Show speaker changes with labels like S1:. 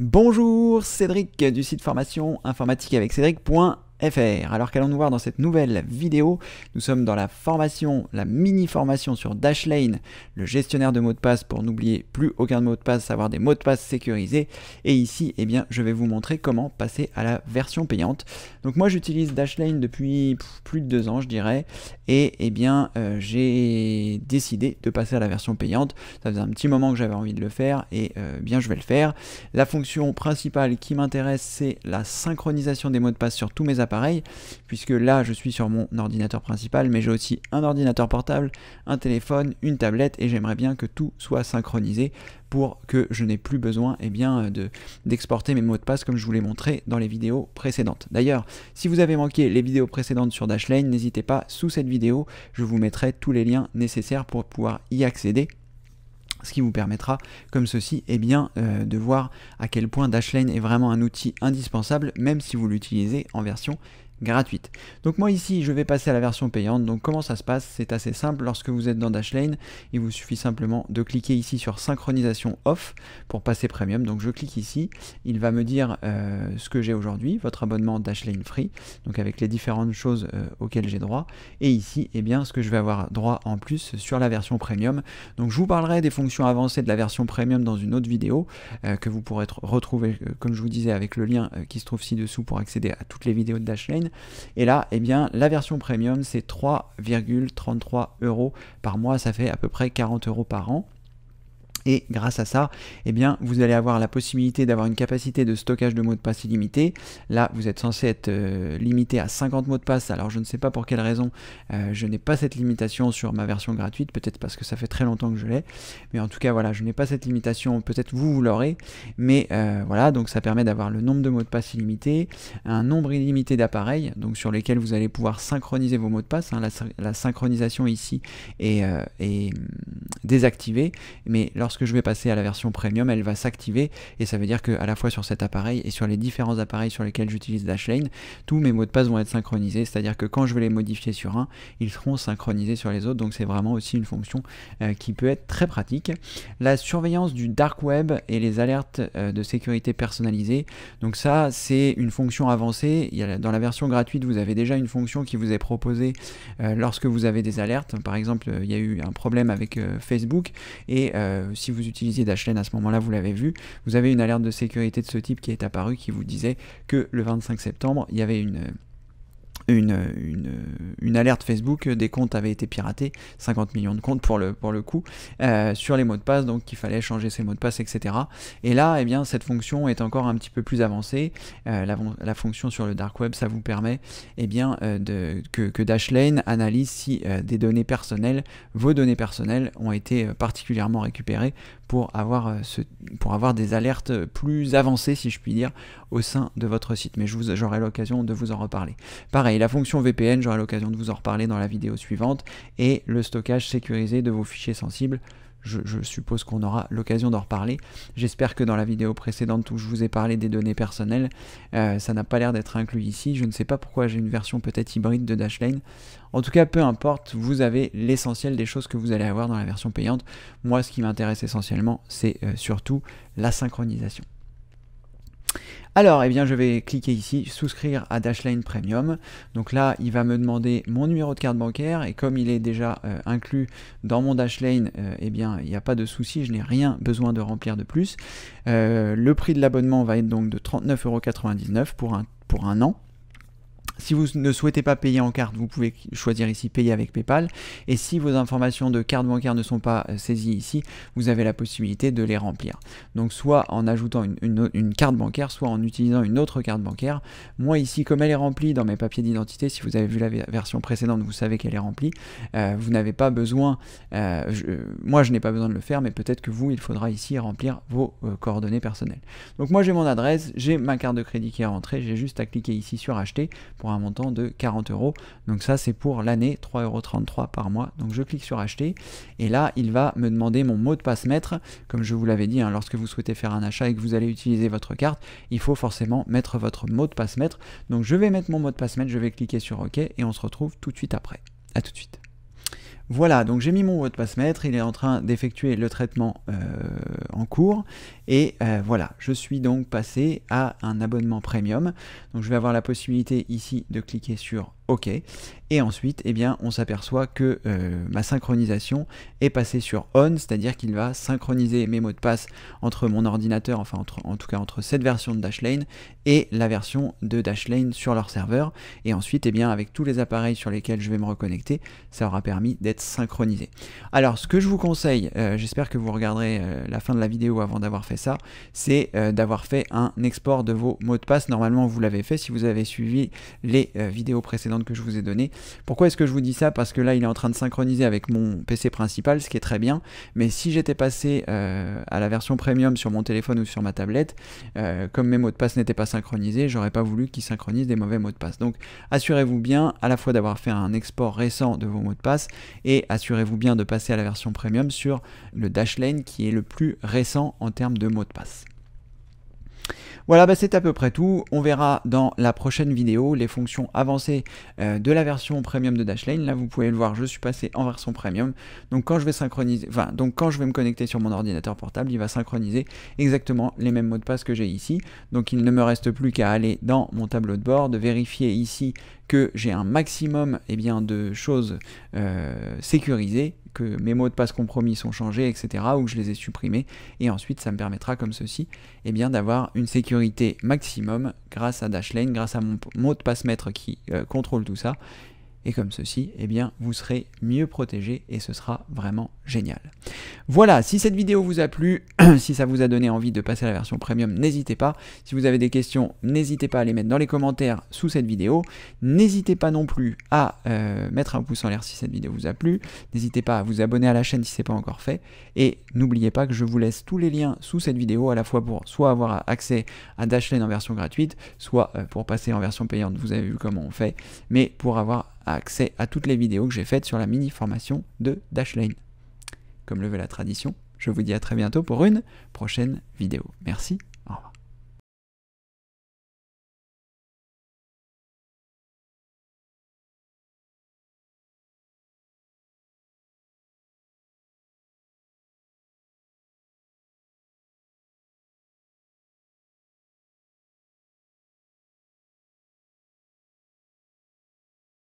S1: Bonjour, Cédric du site formation informatique avec cédric fr. Alors qu'allons-nous voir dans cette nouvelle vidéo Nous sommes dans la formation, la mini-formation sur Dashlane, le gestionnaire de mots de passe pour n'oublier plus aucun mot de passe, avoir des mots de passe sécurisés. Et ici, eh bien, je vais vous montrer comment passer à la version payante. Donc moi, j'utilise Dashlane depuis plus de deux ans, je dirais. Et eh bien, euh, j'ai décidé de passer à la version payante. Ça faisait un petit moment que j'avais envie de le faire et euh, bien, je vais le faire. La fonction principale qui m'intéresse, c'est la synchronisation des mots de passe sur tous mes puisque là je suis sur mon ordinateur principal, mais j'ai aussi un ordinateur portable, un téléphone, une tablette, et j'aimerais bien que tout soit synchronisé pour que je n'ai plus besoin et eh bien, euh, de, d'exporter mes mots de passe comme je vous l'ai montré dans les vidéos précédentes. D'ailleurs, si vous avez manqué les vidéos précédentes sur Dashlane, n'hésitez pas, sous cette vidéo, je vous mettrai tous les liens nécessaires pour pouvoir y accéder ce qui vous permettra, comme ceci, eh bien, euh, de voir à quel point Dashlane est vraiment un outil indispensable, même si vous l'utilisez en version gratuite. Donc moi ici je vais passer à la version payante, donc comment ça se passe C'est assez simple, lorsque vous êtes dans Dashlane, il vous suffit simplement de cliquer ici sur synchronisation off pour passer premium, donc je clique ici, il va me dire euh, ce que j'ai aujourd'hui, votre abonnement Dashlane Free, donc avec les différentes choses euh, auxquelles j'ai droit, et ici eh bien ce que je vais avoir droit en plus sur la version premium. Donc je vous parlerai des fonctions avancées de la version premium dans une autre vidéo euh, que vous pourrez retrouver comme je vous disais avec le lien qui se trouve ci-dessous pour accéder à toutes les vidéos de Dashlane. Et là, eh bien, la version premium, c'est 3,33 euros par mois, ça fait à peu près 40 euros par an. Et grâce à ça, eh bien, vous allez avoir la possibilité d'avoir une capacité de stockage de mots de passe illimité Là, vous êtes censé être euh, limité à 50 mots de passe. Alors, je ne sais pas pour quelle raison euh, je n'ai pas cette limitation sur ma version gratuite. Peut-être parce que ça fait très longtemps que je l'ai. Mais en tout cas, voilà, je n'ai pas cette limitation. Peut-être vous, vous l'aurez. Mais euh, voilà, donc ça permet d'avoir le nombre de mots de passe illimité, un nombre illimité d'appareils, donc sur lesquels vous allez pouvoir synchroniser vos mots de passe. Hein. La, synchronisation ici est, mm, désactivée. Mais lorsque je vais passer à la version premium, elle va s'activer et ça veut dire que à la fois sur cet appareil et sur les différents appareils sur lesquels j'utilise Dashlane, tous mes mots de passe vont être synchronisés, c'est-à-dire que quand je vais les modifier sur un, ils seront synchronisés sur les autres, donc c'est vraiment aussi une fonction euh, qui peut être très pratique. La surveillance du dark web et les alertes euh, de sécurité personnalisées, donc ça c'est une fonction avancée, Il y dans la version gratuite vous avez déjà une fonction qui vous est proposée euh, lorsque vous avez des alertes, par exemple il y a eu un problème avec Facebook et si vous utilisez Dashlane à ce moment-là, vous l'avez vu, vous avez une alerte de sécurité de ce type qui est apparue qui vous disait que le 25 septembre, il y avait une, une, une alerte Facebook, euh, des comptes avaient été piratés, 50 millions de comptes pour le, pour le coup, euh, sur les mots de passe, donc qu'il fallait changer ses mots de passe, etc. Et là, et eh bien, cette fonction est encore un petit peu plus avancée. Euh, la, la, fonction sur le dark web, ça vous permet et eh bien, de, que, que, Dashlane analyse si des données personnelles, vos données personnelles, ont été particulièrement récupérées pour avoir, ce, pour avoir des alertes plus avancées, si je puis dire, au sein de votre site. Mais je vous j'aurai l'occasion de vous en reparler. Pareil, la fonction VPN, j'aurai l'occasion de vous en reparler dans la vidéo suivante, et le stockage sécurisé de vos fichiers sensibles. Je, suppose qu'on aura l'occasion d'en reparler. J'espère que dans la vidéo précédente où je vous ai parlé des données personnelles, euh, ça n'a pas l'air d'être inclus ici. Je ne sais pas pourquoi j'ai une version peut-être hybride de Dashlane. En tout cas, peu importe, vous avez l'essentiel des choses que vous allez avoir dans la version payante. Moi, ce qui m'intéresse essentiellement, c'est euh, surtout la synchronisation. Alors, eh bien, je vais cliquer ici, souscrire à Dashlane Premium. Donc là, il va me demander mon numéro de carte bancaire et comme il est déjà euh, inclus dans mon Dashlane, euh, eh bien, il n'y a pas de souci, je n'ai rien besoin de remplir de plus. Euh, le prix de l'abonnement va être donc de 39,99€ pour pour un an. Si vous ne souhaitez pas payer en carte, vous pouvez choisir ici payer avec PayPal. Et si vos informations de carte bancaire ne sont pas euh, saisies ici, vous avez la possibilité de les remplir. Donc soit en ajoutant une, carte bancaire, soit en utilisant une autre carte bancaire. Moi ici, comme elle est remplie dans mes papiers d'identité, si vous avez vu la version précédente, vous savez qu'elle est remplie. Euh, vous n'avez pas besoin, euh, moi je n'ai pas besoin de le faire, mais peut-être que vous, il faudra ici remplir vos coordonnées personnelles. Donc moi j'ai mon adresse, j'ai ma carte de crédit qui est rentrée, j'ai juste à cliquer ici sur acheter pour un montant de 40 euros. Donc ça c'est pour l'année euros par mois. Donc je clique sur acheter et là il va me demander mon mot de passe maître. Comme je vous l'avais dit, hein, lorsque vous souhaitez faire un achat et que vous allez utiliser votre carte, il faut forcément mettre votre mot de passe maître. Donc je vais mettre mon mot de passe maître, je vais cliquer sur OK et on se retrouve tout de suite après. à tout de suite. Voilà, donc j'ai mis mon mot de passe maître, il est en train d'effectuer le traitement euh, en cours. Et euh, voilà, je suis donc passé à un abonnement premium. Donc je vais avoir la possibilité ici de cliquer sur OK. Et ensuite, eh bien, on s'aperçoit que euh, ma synchronisation est passée sur on, c'est-à-dire qu'il va synchroniser mes mots de passe entre mon ordinateur, enfin en tout cas entre cette version de Dashlane et la version de Dashlane sur leur serveur. Et ensuite, eh bien, avec tous les appareils sur lesquels je vais me reconnecter, ça aura permis d'être synchronisé. Alors, ce que je vous conseille, euh, j'espère que vous regarderez euh, la fin de la vidéo avant d'avoir fait ça, c'est d'avoir fait un export de vos mots de passe. Normalement, vous l'avez fait si vous avez suivi les vidéos précédentes que je vous ai donné. Pourquoi est-ce que je vous dis ça Parce que là, il est en train de synchroniser avec mon PC principal, ce qui est très bien. Mais si j'étais passé euh, à la version premium sur mon téléphone ou sur ma tablette, euh, comme mes mots de passe n'étaient pas synchronisés, j'aurais pas voulu qu'ils synchronisent des mauvais mots de passe. Donc, assurez-vous bien à la fois d'avoir fait un export récent de vos mots de passe et assurez-vous bien de passer à la version premium sur le Dashlane qui est le plus récent en termes de mots de passe. Voilà, bah, c'est à peu près tout. On verra dans la prochaine vidéo les fonctions avancées euh, de la version premium de Dashlane. Là, vous pouvez le voir, je suis passé en version premium. Donc quand je vais synchroniser, donc quand je vais me connecter sur mon ordinateur portable, il va synchroniser exactement les mêmes mots de passe que j'ai ici. Donc il ne me reste plus qu'à aller dans mon tableau de bord, vérifier ici que j'ai un maximum eh bien, de choses euh, sécurisées mes mots de passe compromis sont changés, etc., ou que je les ai supprimés. Et ensuite, ça me permettra, comme ceci, et eh bien d'avoir une sécurité maximum grâce à Dashlane, grâce à mon mot de passe maître qui euh, contrôle tout ça. Et comme ceci, et eh bien, vous serez mieux protégé et ce sera vraiment génial. Voilà, si cette vidéo vous a plu, si ça vous a donné envie de passer à la version premium, n'hésitez pas. Si vous avez des questions, n'hésitez pas à les mettre dans les commentaires sous cette vidéo. N'hésitez pas non plus à euh, mettre un pouce en l'air si cette vidéo vous a plu. N'hésitez pas à vous abonner à la chaîne si ce n'est pas encore fait. Et n'oubliez pas que je vous laisse tous les liens sous cette vidéo, à la fois pour soit avoir accès à Dashlane en version gratuite, soit euh, pour passer en version payante, vous avez vu comment on fait, mais pour avoir accès à toutes les vidéos que j'ai faites sur la mini formation de Dashlane comme le veut la tradition. Je vous dis à très bientôt pour une prochaine vidéo. Merci.